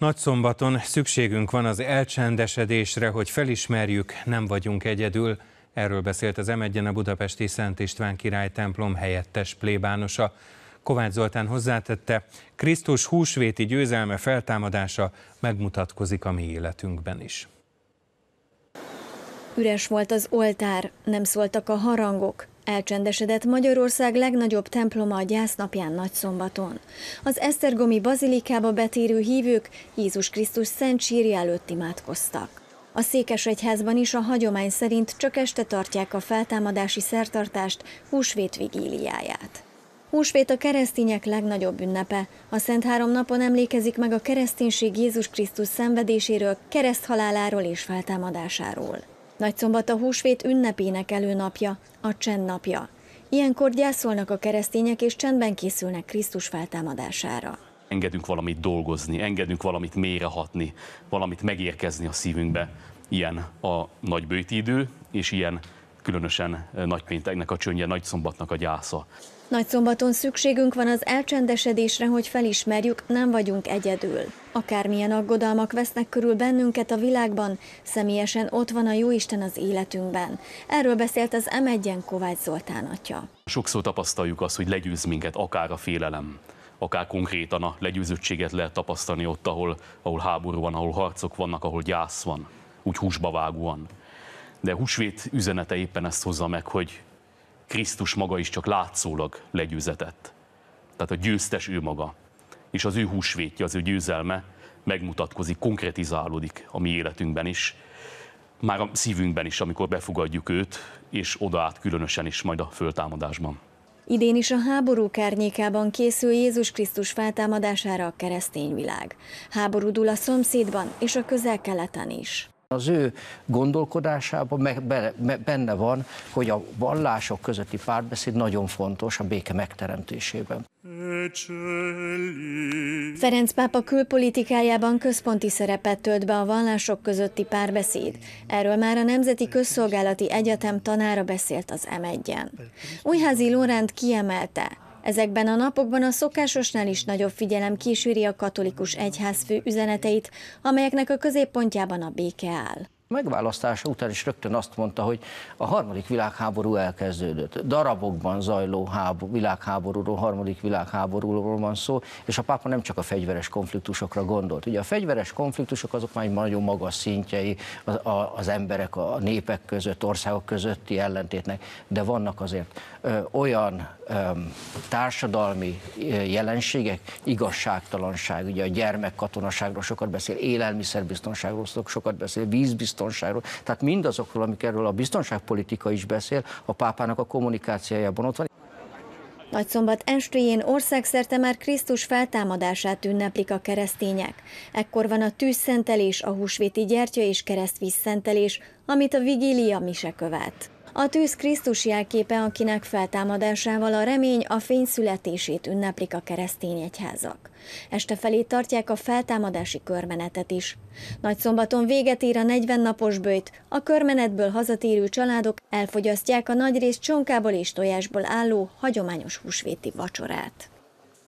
szombaton szükségünk van az elcsendesedésre, hogy felismerjük, nem vagyunk egyedül. Erről beszélt az m a budapesti Szent István király templom helyettes plébánosa. Kovács Zoltán hozzátette, Krisztus húsvéti győzelme feltámadása megmutatkozik a mi életünkben is. Üres volt az oltár, nem szóltak a harangok, Elcsendesedett Magyarország legnagyobb temploma a gyásznapján nagyszombaton. Az Esztergomi bazilikába betérő hívők Jézus Krisztus szent sírja előtt imádkoztak. A Székesegyházban is a hagyomány szerint csak este tartják a feltámadási szertartást, húsvét vigíliáját. Húsvét a keresztények legnagyobb ünnepe. A Szent Három napon emlékezik meg a kereszténység Jézus Krisztus szenvedéséről, kereszthaláláról és feltámadásáról. Nagyszombat a húsvét ünnepének előnapja, a csend napja. Ilyenkor gyászolnak a keresztények, és csendben készülnek Krisztus feltámadására. Engedünk valamit dolgozni, engedünk valamit mérehatni, valamit megérkezni a szívünkbe. Ilyen a nagybőti idő, és ilyen különösen nagypénteknek a csöndje, nagyszombatnak a gyásza szombaton szükségünk van az elcsendesedésre, hogy felismerjük, nem vagyunk egyedül. Akármilyen aggodalmak vesznek körül bennünket a világban, személyesen ott van a Jóisten az életünkben. Erről beszélt az M1-en Kovács Zoltán atya. Sokszor tapasztaljuk azt, hogy legyőz minket akár a félelem, akár konkrétan a legyőzöttséget lehet tapasztalni ott, ahol, ahol háború van, ahol harcok vannak, ahol gyász van, úgy húsba vágóan. De húsvét üzenete éppen ezt hozza meg, hogy Krisztus maga is csak látszólag legyőzetett. Tehát a győztes ő maga. És az ő húsvétje, az ő győzelme megmutatkozik, konkretizálódik a mi életünkben is. Már a szívünkben is, amikor befogadjuk őt, és át különösen is majd a föltámadásban. Idén is a háború kárnyékában készül Jézus Krisztus feltámadására a keresztény világ. Háborúdul a szomszédban és a közel-keleten is. Az ő gondolkodásában benne van, hogy a vallások közötti párbeszéd nagyon fontos a béke megteremtésében. Ferenc pápa külpolitikájában központi szerepet tölt be a vallások közötti párbeszéd. Erről már a Nemzeti Közszolgálati Egyetem tanára beszélt az M1-en. Újházi Lóránt kiemelte, Ezekben a napokban a szokásosnál is nagyobb figyelem kíséri a katolikus egyház fő üzeneteit, amelyeknek a középpontjában a béke áll megválasztása után is rögtön azt mondta, hogy a harmadik világháború elkezdődött. Darabokban zajló háború, világháborúról, harmadik világháborúról van szó, és a pápa nem csak a fegyveres konfliktusokra gondolt. Ugye a fegyveres konfliktusok azok már nagyon magas szintjei az, a, az emberek, a népek között, országok közötti ellentétnek, de vannak azért ö, olyan ö, társadalmi jelenségek, igazságtalanság, ugye a gyermek katonaságról sokat beszél, élelmiszerbiztonságról sokat beszél, vízbiztonságról, biztonságról. Tehát mindazokról, amik erről a biztonságpolitika is beszél, a pápának a kommunikációjában ott van. Nagyszombat estéjén országszerte már Krisztus feltámadását ünneplik a keresztények. Ekkor van a tűzszentelés, a húsvéti gyertya és keresztvízszentelés, amit a vigília mise követ. A tűz Krisztus jelképe, akinek feltámadásával a remény a fény születését ünneplik a keresztény egyházak. Este felé tartják a feltámadási körmenetet is. Nagy szombaton véget ér a 40 napos bőjt, a körmenetből hazatérő családok elfogyasztják a nagyrészt csonkából és tojásból álló hagyományos húsvéti vacsorát.